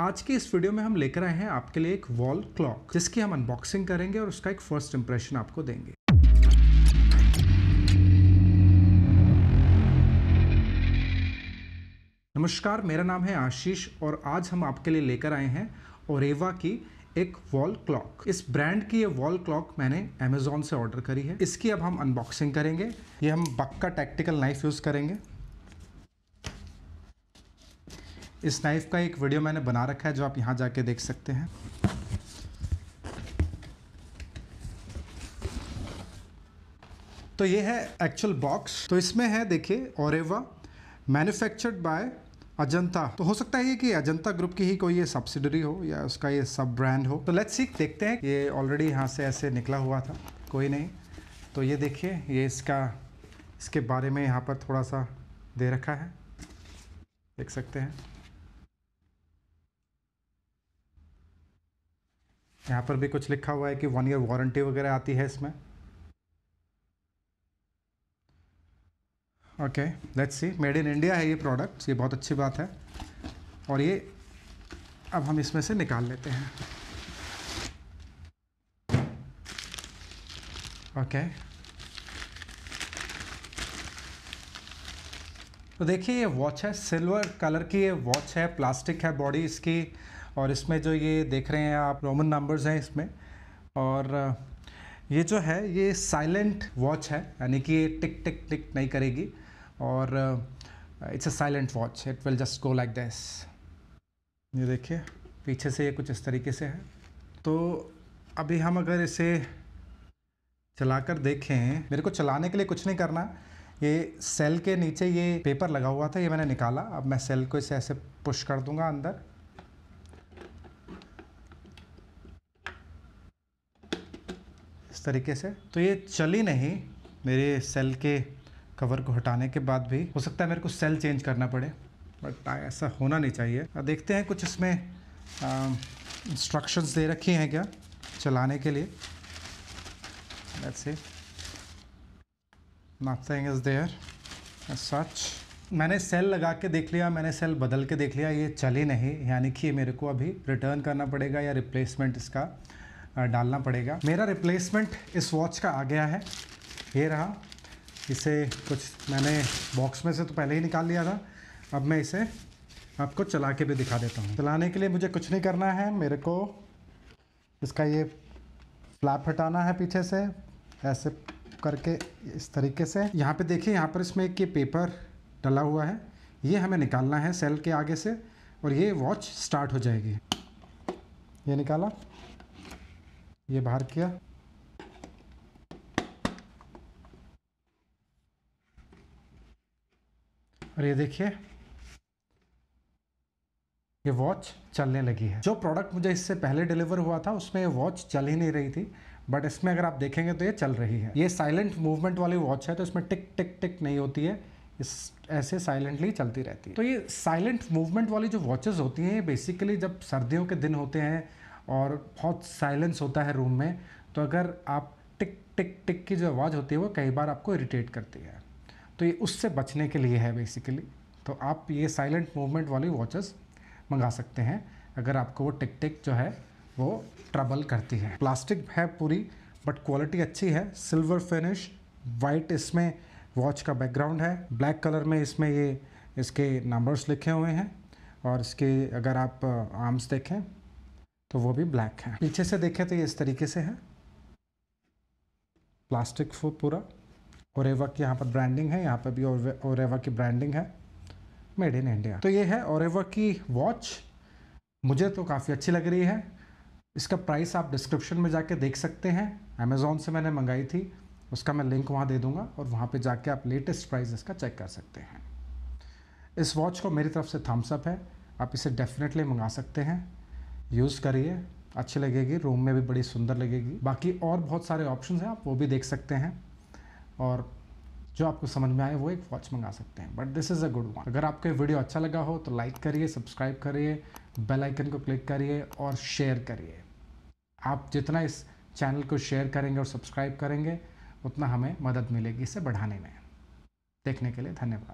आज के इस वीडियो में हम लेकर आए हैं आपके लिए एक वॉल क्लॉक जिसकी हम अनबॉक्सिंग करेंगे और उसका एक फर्स्ट इंप्रेशन आपको देंगे नमस्कार मेरा नाम है आशीष और आज हम आपके लिए लेकर आए हैं ओरेवा की एक वॉल क्लॉक इस ब्रांड की ये वॉल क्लॉक मैंने अमेजोन से ऑर्डर करी है इसकी अब हम अनबॉक्सिंग करेंगे ये हम बक्का टेक्टिकल नाइफ यूज़ करेंगे इस नाइफ़ का एक वीडियो मैंने बना रखा है जो आप यहाँ जाके देख सकते हैं तो ये है एक्चुअल बॉक्स तो इसमें है देखिए ओरेवा मैन्युफैक्चर्ड बाय अजंता तो हो सकता है कि अजंता ग्रुप की ही कोई ये सब्सिडरी हो या उसका ये सब ब्रांड हो तो लेट्स सी देखते हैं ये ऑलरेडी यहाँ से ऐसे निकला हुआ था कोई नहीं तो ये देखिए ये इसका इसके बारे में यहाँ पर थोड़ा सा दे रखा है देख सकते हैं यहाँ पर भी कुछ लिखा हुआ है कि वन ईयर वारंटी वगैरह आती है इसमें okay let's see made in India है ये प्रोडक्ट ये बहुत अच्छी बात है और ये अब हम इसमें से निकाल लेते हैं ओके okay. तो देखिए ये वॉच है सिल्वर कलर की ये वॉच है प्लास्टिक है बॉडी इसकी और इसमें जो ये देख रहे हैं आप रोमन नंबर्स हैं इसमें और ये जो है ये साइलेंट वॉच है यानी कि ये टिक टिक टिक नहीं करेगी और it's a silent watch it will just go like this ये देखिए पीछे से ये कुछ इस तरीके से है तो अभी हम अगर इसे चलाकर देखें मेरे को चलाने के लिए कुछ नहीं करना ये सेल के नीचे ये पेपर लगा हुआ था ये मैंने निकाला अब मैं सेल को इसे ऐसे पुश कर दूंगा अंदर तरीके से तो ये चली नहीं मेरे सेल के कवर को हटाने के बाद भी हो सकता है मेरे को सेल चेंज करना पड़े बट हाँ, ऐसा होना नहीं चाहिए देखते हैं कुछ इसमें इंस्ट्रक्शंस दे रखी हैं क्या चलाने के लिए let's see nothing is there मैंने सेल लगा के देख लिया मैंने सेल बदल के देख लिया ये चली नहीं यानी कि मेरे को अभी रिटर्न करना पड़ेगा या रिप्लेसमेंट इसका डालना पड़ेगा मेरा रिप्लेसमेंट इस वॉच का आ गया है ये रहा इसे कुछ मैंने बॉक्स में से तो पहले ही निकाल लिया था अब मैं इसे आपको चला के भी दिखा देता हूँ चलाने के लिए मुझे कुछ नहीं करना है मेरे को इसका ये फ्लैप हटाना है पीछे से ऐसे करके इस तरीके से यहाँ पे देखिए यहाँ पर इसमें एक ये पेपर डला हुआ है ये हमें निकालना है सेल के आगे से और ये वॉच स्टार्ट हो जाएगी ये निकाला ये बाहर किया और ये देखिए ये वॉच चलने लगी है जो प्रोडक्ट मुझे इससे पहले डिलीवर हुआ था उसमें ये वॉच चल ही नहीं रही थी बट इसमें अगर आप देखेंगे तो ये चल रही है ये साइलेंट मूवमेंट वाली वॉच है तो इसमें टिक टिक टिक नहीं होती है इस ऐसे साइलेंटली चलती रहती है तो ये साइलेंट मूवमेंट वाली जो वॉचेस होती हैं ये बेसिकली जब सर्दियों के दिन होते हैं और बहुत साइलेंस होता है रूम में तो अगर आप टिक टिक टिक की जो आवाज़ होती है वो कई बार आपको इरिटेट करती है तो ये उससे बचने के लिए है बेसिकली तो आप ये साइलेंट मूवमेंट वाली वॉचेस मंगा सकते हैं अगर आपको वो टिक टिक जो है वो ट्रबल करती है प्लास्टिक है पूरी बट क्वालिटी अच्छी है सिल्वर फिनिश वाइट इसमें वॉच का बैकग्राउंड है ब्लैक कलर में इसमें ये इसके नंबर्स लिखे हुए हैं और इसके अगर आप आर्म्स uh, देखें तो वो भी ब्लैक है पीछे से देखें तो ये इस तरीके से है प्लास्टिक फो पूरा ओरेवा की यहाँ पर ब्रांडिंग है यहाँ पर भी ओरेवा की ब्रांडिंग है मेड इन इंडिया तो ये है ओरेवा की वॉच मुझे तो काफ़ी अच्छी लग रही है इसका प्राइस आप डिस्क्रिप्शन में जाके देख सकते हैं अमेज़ोन से मैंने मंगाई थी उसका मैं लिंक वहाँ दे दूँगा और वहाँ पे जाके आप लेटेस्ट प्राइस इसका चेक कर सकते हैं इस वॉच को मेरी तरफ से थम्सअप है आप इसे डेफिनेटली मंगा सकते हैं यूज़ करिए अच्छी लगेगी रूम में भी बड़ी सुंदर लगेगी बाकी और बहुत सारे ऑप्शन हैं आप वो भी देख सकते हैं और जो आपको समझ में आए वो एक वॉच मंगा सकते हैं but this is a good one अगर आपको वीडियो अच्छा लगा हो तो लाइक करिए सब्सक्राइब करिए बेल आइकन को क्लिक करिए और शेयर करिए आप जितना इस चैनल को शेयर करेंगे और सब्सक्राइब करेंगे उतना हमें मदद मिलेगी इसे बढ़ाने में देखने के लिए धन्यवाद